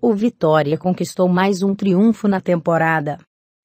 O Vitória conquistou mais um triunfo na temporada.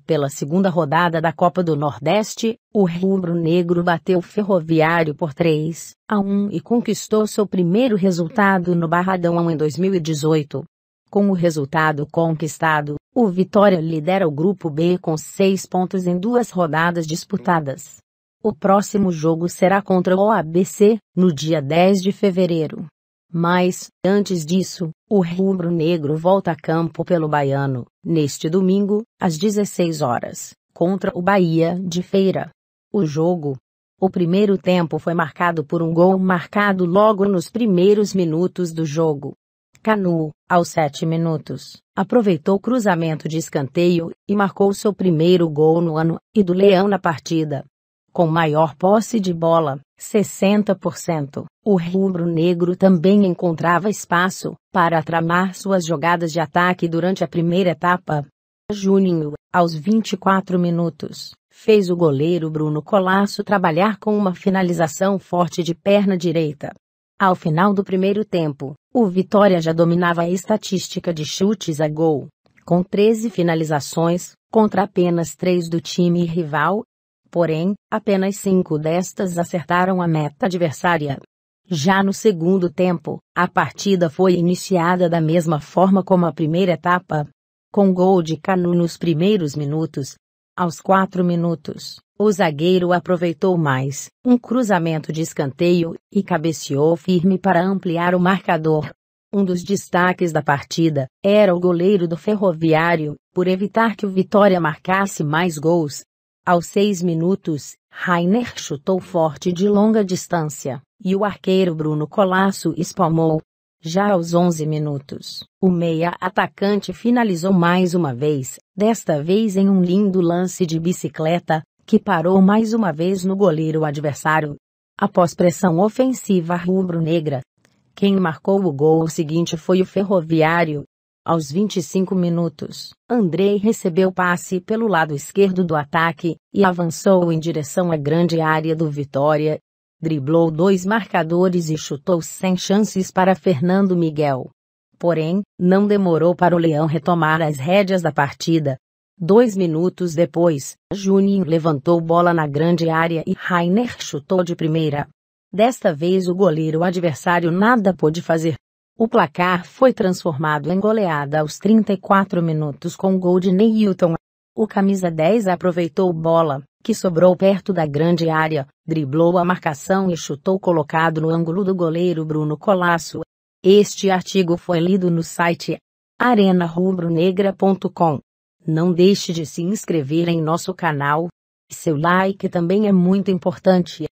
Pela segunda rodada da Copa do Nordeste, o Rubro Negro bateu o Ferroviário por 3 a 1 e conquistou seu primeiro resultado no Barradão em 2018. Com o resultado conquistado, o Vitória lidera o Grupo B com seis pontos em duas rodadas disputadas. O próximo jogo será contra o ABC, no dia 10 de fevereiro. Mas, antes disso, o rubro-negro volta a campo pelo baiano, neste domingo, às 16 horas, contra o Bahia de Feira. O jogo. O primeiro tempo foi marcado por um gol marcado logo nos primeiros minutos do jogo. Canu, aos 7 minutos, aproveitou cruzamento de escanteio e marcou seu primeiro gol no ano e do Leão na partida. Com maior posse de bola, 60%. O rubro-negro também encontrava espaço para tramar suas jogadas de ataque durante a primeira etapa. Juninho, aos 24 minutos, fez o goleiro Bruno Colasso trabalhar com uma finalização forte de perna direita. Ao final do primeiro tempo, o Vitória já dominava a estatística de chutes a gol, com 13 finalizações, contra apenas 3 do time rival, Porém, apenas cinco destas acertaram a meta adversária. Já no segundo tempo, a partida foi iniciada da mesma forma como a primeira etapa. Com gol de Canu nos primeiros minutos, aos quatro minutos, o zagueiro aproveitou mais um cruzamento de escanteio e cabeceou firme para ampliar o marcador. Um dos destaques da partida era o goleiro do Ferroviário, por evitar que o Vitória marcasse mais gols, aos seis minutos, Rainer chutou forte de longa distância, e o arqueiro Bruno Colasso espalmou. Já aos 11 minutos, o meia atacante finalizou mais uma vez, desta vez em um lindo lance de bicicleta, que parou mais uma vez no goleiro adversário. Após pressão ofensiva rubro-negra, quem marcou o gol seguinte foi o Ferroviário, aos 25 minutos, Andrei recebeu passe pelo lado esquerdo do ataque e avançou em direção à grande área do Vitória. Driblou dois marcadores e chutou sem chances para Fernando Miguel. Porém, não demorou para o Leão retomar as rédeas da partida. Dois minutos depois, Juninho levantou bola na grande área e Rainer chutou de primeira. Desta vez o goleiro adversário nada pôde fazer. O placar foi transformado em goleada aos 34 minutos com gol de Neilton. O camisa 10 aproveitou bola, que sobrou perto da grande área, driblou a marcação e chutou colocado no ângulo do goleiro Bruno Colasso. Este artigo foi lido no site arenarubronegra.com. Não deixe de se inscrever em nosso canal. Seu like também é muito importante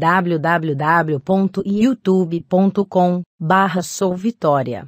www.youtube.com/souvitoria